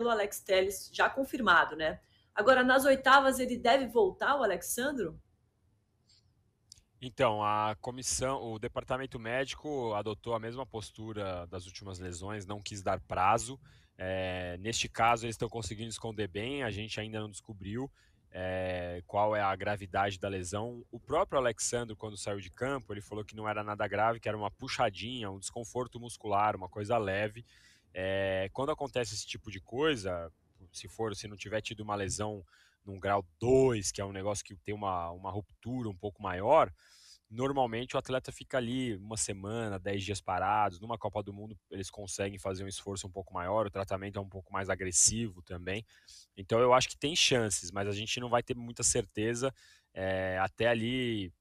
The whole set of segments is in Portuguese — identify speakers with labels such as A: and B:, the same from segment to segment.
A: pelo Alex Telles, já confirmado, né? Agora, nas oitavas, ele deve voltar, o Alexandro?
B: Então, a comissão, o departamento médico adotou a mesma postura das últimas lesões, não quis dar prazo. É, neste caso, eles estão conseguindo esconder bem, a gente ainda não descobriu é, qual é a gravidade da lesão. O próprio Alexandro, quando saiu de campo, ele falou que não era nada grave, que era uma puxadinha, um desconforto muscular, uma coisa leve. É, quando acontece esse tipo de coisa, se for, se não tiver tido uma lesão num grau 2, que é um negócio que tem uma, uma ruptura um pouco maior, normalmente o atleta fica ali uma semana, 10 dias parados. Numa Copa do Mundo, eles conseguem fazer um esforço um pouco maior, o tratamento é um pouco mais agressivo também. Então eu acho que tem chances, mas a gente não vai ter muita certeza é, até ali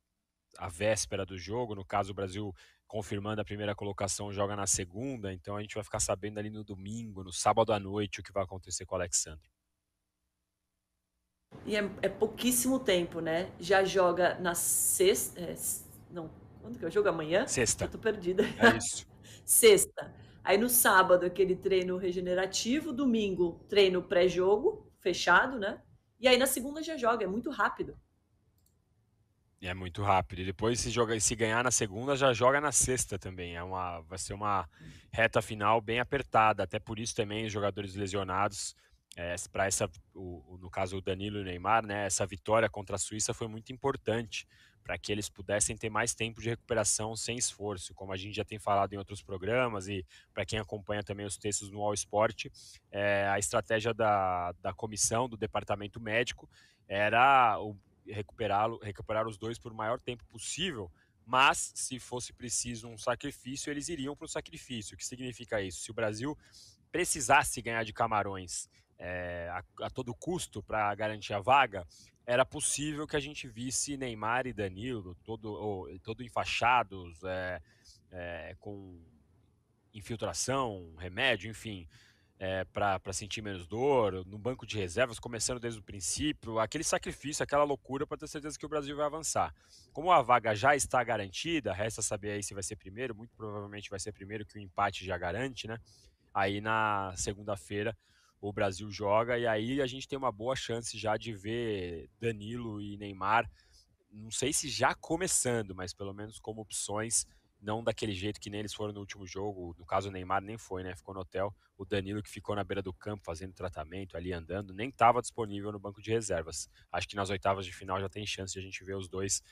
B: a véspera do jogo. No caso, o Brasil confirmando a primeira colocação joga na segunda, então a gente vai ficar sabendo ali no domingo, no sábado à noite, o que vai acontecer com o Alexandre.
A: E é, é pouquíssimo tempo, né? Já joga na sexta. É, não, quando que eu é jogo? Amanhã? Sexta. Eu tô perdida. É isso. sexta. Aí no sábado, aquele treino regenerativo, domingo, treino pré-jogo, fechado, né? E aí na segunda já joga, é muito rápido.
B: É muito rápido. E depois se joga, se ganhar na segunda, já joga na sexta também. É uma, vai ser uma reta final bem apertada. Até por isso também os jogadores lesionados é, para essa, o, no caso o Danilo e o Neymar, né, essa vitória contra a Suíça foi muito importante para que eles pudessem ter mais tempo de recuperação sem esforço, como a gente já tem falado em outros programas e para quem acompanha também os textos no All Sport, é, a estratégia da, da comissão, do departamento médico, era o, recuperá-lo, recuperar os dois por maior tempo possível, mas se fosse preciso um sacrifício, eles iriam para o sacrifício. O que significa isso? Se o Brasil precisasse ganhar de Camarões é, a, a todo custo para garantir a vaga, era possível que a gente visse Neymar e Danilo todo, ou, todo enfaixados, é, é, com infiltração, remédio, enfim, é, eh, para sentir menos dor, no banco de reservas, começando desde o princípio, aquele sacrifício, aquela loucura para ter certeza que o Brasil vai avançar. Como a vaga já está garantida, resta saber aí se vai ser primeiro, muito provavelmente vai ser primeiro, que o empate já garante, né? Aí na segunda-feira o Brasil joga e aí a gente tem uma boa chance já de ver Danilo e Neymar, não sei se já começando, mas pelo menos como opções não daquele jeito que nem eles foram no último jogo. No caso, o Neymar nem foi, né? Ficou no hotel. O Danilo, que ficou na beira do campo fazendo tratamento, ali andando, nem estava disponível no banco de reservas. Acho que nas oitavas de final já tem chance de a gente ver os dois,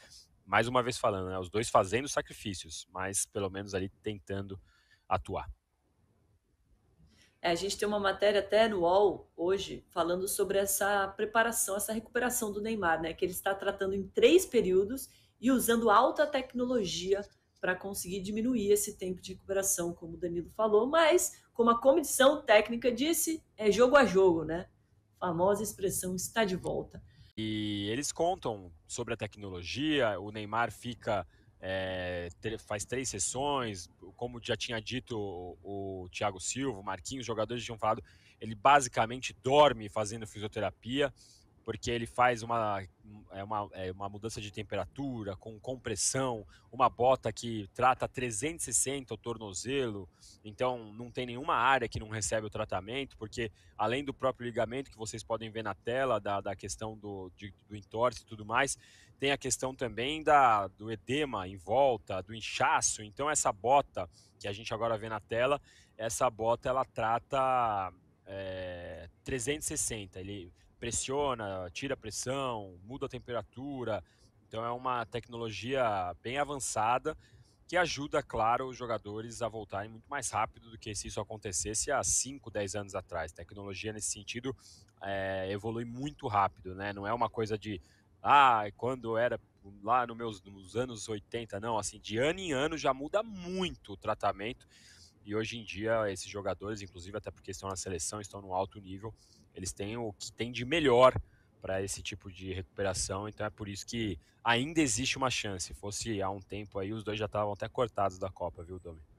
B: mais uma vez falando, né? Os dois fazendo sacrifícios, mas pelo menos ali tentando atuar.
A: É, a gente tem uma matéria até no UOL hoje falando sobre essa preparação, essa recuperação do Neymar, né? Que ele está tratando em três períodos e usando alta tecnologia para conseguir diminuir esse tempo de recuperação, como o Danilo falou, mas, como a comissão técnica disse, é jogo a jogo, né? A famosa expressão está de volta.
B: E eles contam sobre a tecnologia, o Neymar fica. É, faz três sessões, como já tinha dito o, o Thiago Silva, o Marquinhos, os jogadores tinham falado, ele basicamente dorme fazendo fisioterapia porque ele faz uma, é uma, é uma mudança de temperatura, com compressão, uma bota que trata 360 o tornozelo, então não tem nenhuma área que não recebe o tratamento, porque além do próprio ligamento que vocês podem ver na tela, da, da questão do, de, do entorse e tudo mais, tem a questão também da, do edema em volta, do inchaço, então essa bota que a gente agora vê na tela, essa bota ela trata é, eh, 360, ele pressiona, tira a pressão, muda a temperatura. Então é uma tecnologia bem avançada que ajuda, claro, os jogadores a voltarem muito mais rápido do que se isso acontecesse há 5, 10 anos atrás. Tecnologia nesse sentido é, evolui muito rápido, né? Não é uma coisa de ah, quando era lá nos meus, nos anos 80, não, assim, de ano em ano já muda muito o tratamento. E hoje em dia esses jogadores, inclusive até porque estão na seleção, estão no alto nível, eles têm o que tem de melhor para esse tipo de recuperação, então é por isso que ainda existe uma chance. Se fosse há um tempo aí, os dois já estavam até cortados da Copa, viu, Domi?